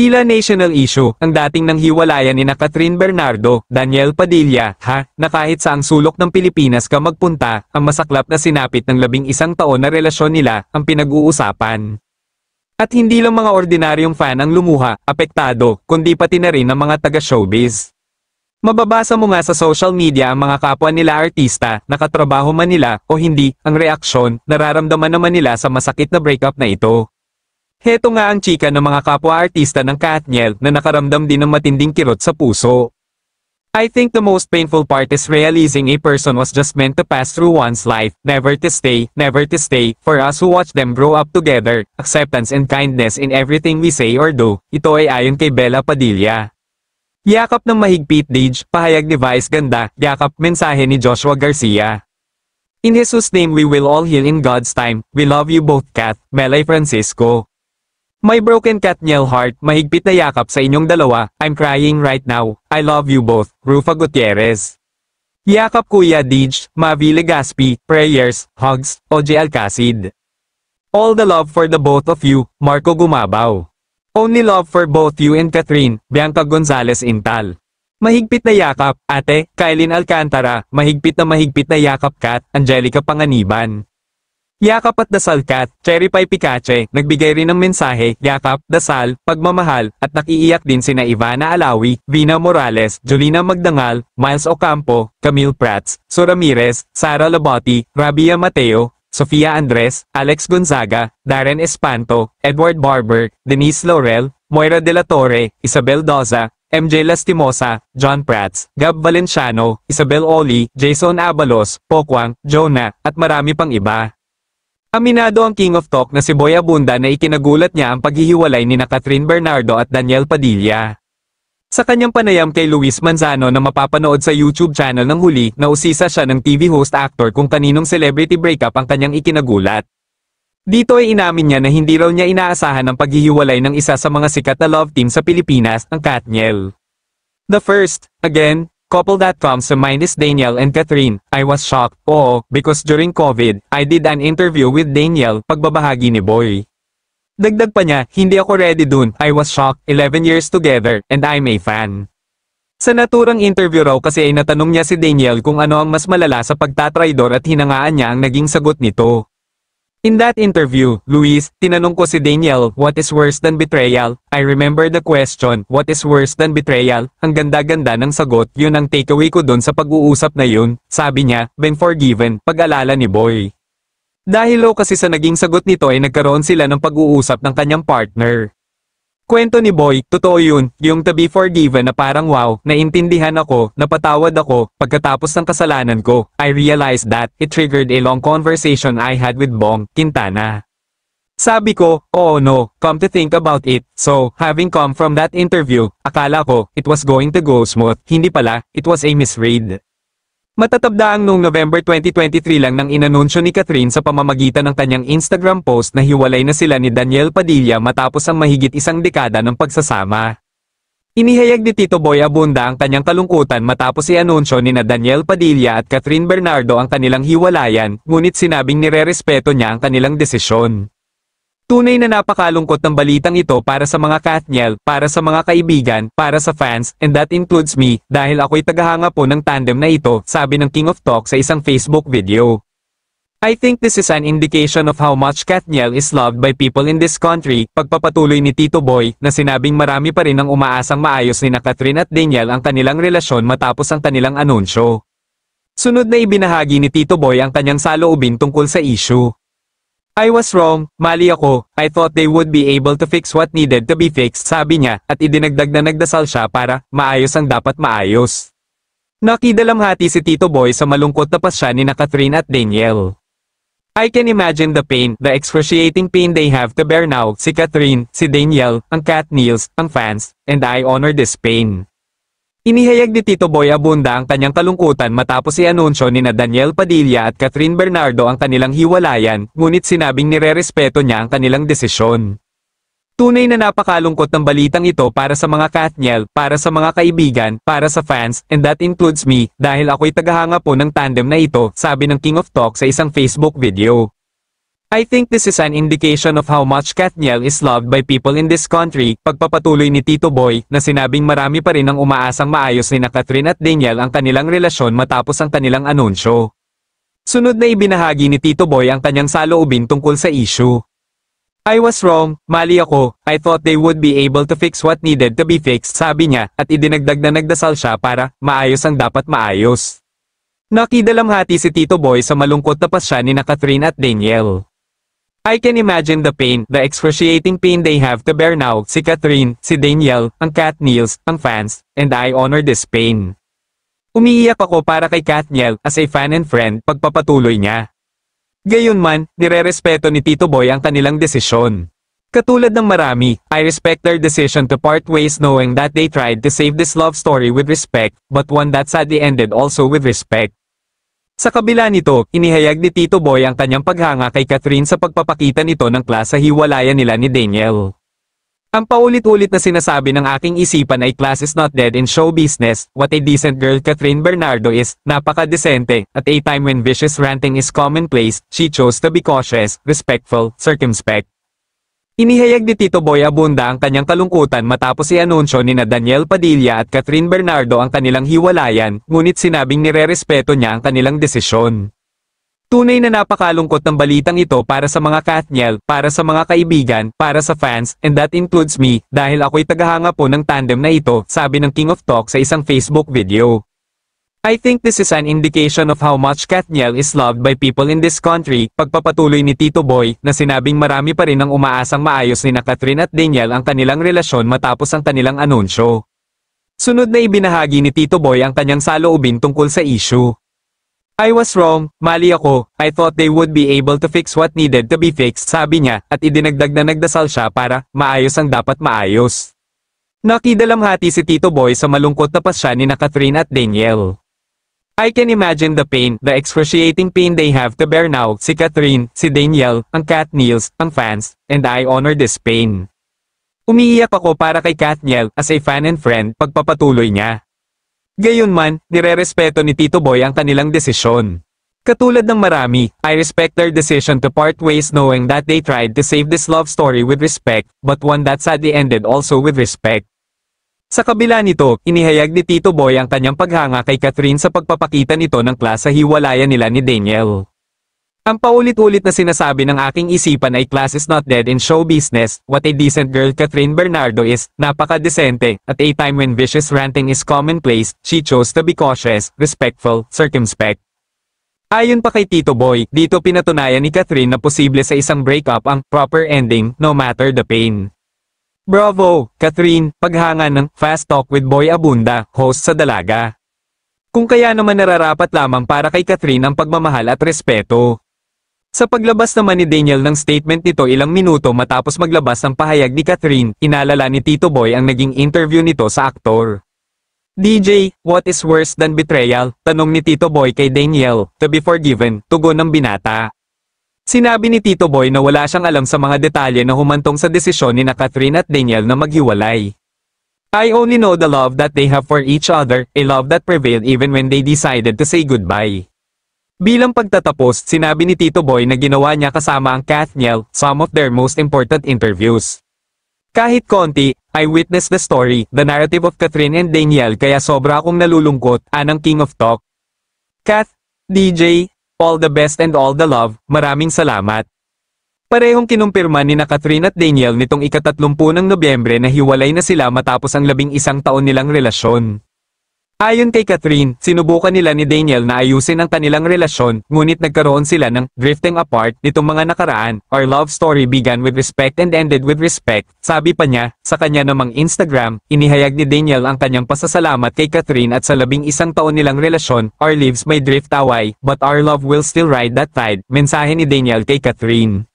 Tila national issue, ang dating nang hiwalayan ni na Catherine Bernardo, Daniel Padilla, ha, na kahit saang sulok ng Pilipinas ka magpunta, ang masaklap na sinapit ng labing isang taon na relasyon nila, ang pinag-uusapan. At hindi lang mga ordinaryong fan ang lumuha, apektado, kundi pati na rin ang mga taga-showbiz. Mababasa mo nga sa social media ang mga kapwa nila artista, nakatrabaho man nila, o hindi, ang reaksyon, nararamdaman naman nila sa masakit na breakup na ito. Heto nga ang chika ng mga kapwa-artista ng Katniel na nakaramdam din ng matinding kirot sa puso. I think the most painful part is realizing a person was just meant to pass through one's life, never to stay, never to stay, for us who watch them grow up together, acceptance and kindness in everything we say or do, ito ay ayon kay Bella Padilla. Yakap ng mahigpit Dage, pahayag ni Vice Ganda, yakap mensahe ni Joshua Garcia. In Jesus' name we will all heal in God's time, we love you both Kath, Melay Francisco. My broken cat Katniel heart, mahigpit na yakap sa inyong dalawa, I'm crying right now, I love you both, Rufa Gutierrez. Yakap Kuya Dij, Mavi Legaspi, prayers, hugs, OJ Alcacid. All the love for the both of you, Marco Gumabaw. Only love for both you and Catherine, Bianca Gonzalez Intal. Mahigpit na yakap, ate, Kylie Alcantara, mahigpit na mahigpit na yakap cat, Angelica Panganiban. Yakap at dasal cat, Cherry Pie Picache, nagbigay rin ng mensahe, yakap, dasal, pagmamahal, at nakiiyak din sina Ivana Alawi, Vina Morales, Julina Magdangal, Miles Ocampo, Camille Prats, Suramirez, Sara Labati, Rabia Mateo, Sofia Andres, Alex Gonzaga, Darren Espanto, Edward Barber, Denise Laurel, Moira De La Torre, Isabel Doza, MJ Lastimosa, John Prats, Gab Valenciano, Isabel Oli, Jason Abalos, Pokwang, Jonah, at marami pang iba. Aminado ang King of Talk na si Boy Abunda na ikinagulat niya ang paghihiwalay ni na Catherine Bernardo at Daniel Padilla. Sa kanyang panayam kay Luis Manzano na mapapanood sa YouTube channel ng huli, nausisa siya ng TV host actor kung kaninong celebrity breakup ang kanyang ikinagulat. Dito ay inamin niya na hindi raw niya inaasahan ang paghihiwalay ng isa sa mga sikat na love team sa Pilipinas, ang Katniel. The first, again, Couple that comes to mind is Daniel and Catherine. I was shocked, oo, because during COVID, I did an interview with Daniel, pagbabahagi ni Boy. Dagdag pa niya, hindi ako ready dun, I was shocked, 11 years together, and I'm a fan. Sa naturang interview raw kasi ay natanong niya si Daniel kung ano ang mas malala sa pagtatraydor at hinangaan niya ang naging sagot nito. In that interview, Luis, tinanong ko si Daniel, what is worse than betrayal? I remember the question, what is worse than betrayal? Ang ganda-ganda ng sagot, yun ang takeaway ko dun sa pag-uusap na yun. Sabi niya, been forgiven, pag-alala ni Boy. Dahil low kasi sa naging sagot nito ay nagkaroon sila ng pag-uusap ng kanyang partner. Kwento ni Boy, totoo yun, yung to be forgiven na parang wow, naintindihan ako, napatawad ako, pagkatapos ng kasalanan ko, I realized that, it triggered a long conversation I had with Bong, Quintana. Sabi ko, oo oh no, come to think about it. So, having come from that interview, akala ko, it was going to go smooth. Hindi pala, it was a misread ang noong November 2023 lang nang inanunsyo ni Catherine sa pamamagitan ng kanyang Instagram post na hiwalay na sila ni Daniel Padilla matapos ang mahigit isang dekada ng pagsasama. Inihayag ni Tito Boy Abunda ang kanyang kalungkutan matapos i-anunsyo ni na Daniel Padilla at Catherine Bernardo ang kanilang hiwalayan, ngunit sinabing nire-respeto niya ang kanilang desisyon. Tunay na napakalungkot ng balitang ito para sa mga Katniel, para sa mga kaibigan, para sa fans, and that includes me, dahil ako'y tagahanga po ng tandem na ito, sabi ng King of Talk sa isang Facebook video. I think this is an indication of how much Katniel is loved by people in this country, pagpapatuloy ni Tito Boy, na sinabing marami pa rin ang umaasang maayos ni na Catherine at Daniel ang kanilang relasyon matapos ang kanilang anunsyo. Sunod na ibinahagi ni Tito Boy ang kanyang saloobin tungkol sa issue. I was wrong, mali ako, I thought they would be able to fix what needed to be fixed sabi niya, at idinagdag na nagdasal siya para, maayos ang dapat maayos. Nakidalamhati si Tito Boy sa malungkot na pasya ni na Catherine at Danielle. I can imagine the pain, the excruciating pain they have to bear now, si Catherine, si Danielle, ang Cat Niels, ang fans, and I honor this pain. Inihayag ni Tito Boy Abunda ang kanyang kalungkutan matapos i-anunsyo ni na Daniel Padilla at Catherine Bernardo ang kanilang hiwalayan, ngunit sinabing nirerespeto niya ang kanilang desisyon. Tunay na napakalungkot ng balitang ito para sa mga Katniel, para sa mga kaibigan, para sa fans, and that includes me, dahil ako'y tagahanga po ng tandem na ito, sabi ng King of Talk sa isang Facebook video. I think this is an indication of how much Katniel is loved by people in this country, pagpapatuloy ni Tito Boy, na sinabing marami pa rin ang umaasang maayos ni na Catherine at Daniel ang kanilang relasyon matapos ang kanilang anunsyo. Sunod na ibinahagi ni Tito Boy ang kanyang saloobin tungkol sa issue. I was wrong, mali ako, I thought they would be able to fix what needed to be fixed sabi niya, at idinagdag na nagdasal siya para, maayos ang dapat maayos. Nakidalamhati si Tito Boy sa malungkot na pasya ni na Catherine at Daniel. I can imagine the pain, the excruciating pain they have to bear now, si Catherine, si Danielle, ang Cat Niels, ang fans, and I honor this pain. Umiiyak ako para kay Cat Niel, as a fan and friend, pagpapatuloy niya. Gayunman, nirerespeto ni Tito Boy ang kanilang desisyon. Katulad ng marami, I respect their decision to part ways knowing that they tried to save this love story with respect, but one that sadly ended also with respect. Sa kabila nito, inihayag ni Tito Boy ang kanyang paghanga kay Catherine sa pagpapakita nito ng klas sa hiwalayan nila ni Daniel. Ang paulit-ulit na sinasabi ng aking isipan ay class is not dead in show business, what a decent girl Catherine Bernardo is, napaka-decente, at a time when vicious ranting is commonplace, she chose to be cautious, respectful, circumspect. Inihayag ni Tito Boy Abunda ang kanyang kalungkutan matapos i-anunsyo ni na Daniel Padilla at Catherine Bernardo ang kanilang hiwalayan, ngunit sinabing nirerespeto niya ang kanilang desisyon. Tunay na napakalungkot ng balitang ito para sa mga Katniel, para sa mga kaibigan, para sa fans, and that includes me, dahil ako'y tagahanga po ng tandem na ito, sabi ng King of Talk sa isang Facebook video. I think this is an indication of how much Katniel is loved by people in this country, pagpapatuloy ni Tito Boy, na sinabing marami pa rin ang umaasang maayos ni na Catherine at Daniel ang kanilang relasyon matapos ang kanilang anunsyo. Sunod na ibinahagi ni Tito Boy ang kanyang saloobin tungkol sa issue. I was wrong, mali ako, I thought they would be able to fix what needed to be fixed sabi niya, at idinagdag na nagdasal siya para, maayos ang dapat maayos. Nakidalamhati si Tito Boy sa malungkot na pasya ni na Catherine at Daniel. I can imagine the pain, the excruciating pain they have to bear now, si Catherine, si Danielle, ang Cat Niels, ang fans, and I honor this pain. Umiiyak ako para kay Katniel as a fan and friend pagpapatuloy niya. Gayunman, nirerespeto ni Tito Boy ang kanilang desisyon. Katulad ng marami, I respect their decision to part ways knowing that they tried to save this love story with respect, but one that sadly ended also with respect. Sa kabila nito, inihayag ni Tito Boy ang kanyang paghanga kay Catherine sa pagpapakita nito ng klase hiwalayan nila ni Daniel. Ang paulit-ulit na sinasabi ng aking isipan ay class is not dead in show business, what a decent girl Catherine Bernardo is, napaka-decente, at a time when vicious ranting is commonplace, she chose to be cautious, respectful, circumspect. Ayon pa kay Tito Boy, dito pinatunayan ni Catherine na posible sa isang breakup ang proper ending, no matter the pain. Bravo, Catherine, paghanga ng Fast Talk with Boy Abunda, host sa Dalaga. Kung kaya naman nararapat lamang para kay Catherine ang pagmamahal at respeto. Sa paglabas naman ni Daniel ng statement nito ilang minuto matapos maglabas ng pahayag ni Catherine, inalala ni Tito Boy ang naging interview nito sa aktor. DJ, what is worse than betrayal? Tanong ni Tito Boy kay Daniel, to be forgiven, tugon ng binata. Sinabi ni Tito Boy na wala siyang alam sa mga detalye na humantong sa desisyon ni na Catherine at Daniel na maghiwalay. I only know the love that they have for each other, a love that prevailed even when they decided to say goodbye. Bilang pagtatapos, sinabi ni Tito Boy na ginawa niya kasama ang Kathniel, some of their most important interviews. Kahit konti, I witnessed the story, the narrative of Catherine and Daniel kaya sobra akong nalulungkot, anang king of talk. Kath, DJ, All the best and all the love, maraming salamat. Parehong kinumpirma ni na Catherine at Daniel nitong ikatatlumpu ng Nobyembre na hiwalay na sila matapos ang labing isang taon nilang relasyon. Ayon kay Catherine, sinubukan nila ni Daniel na ayusin ang kanilang relasyon, ngunit nagkaroon sila ng drifting apart nitong mga nakaraan. Our love story began with respect and ended with respect. Sabi pa niya, sa kanya namang Instagram, inihayag ni Daniel ang kanyang pasasalamat kay Catherine at sa labing isang taon nilang relasyon, our lives may drift away, but our love will still ride that tide. Mensahe ni Daniel kay Catherine.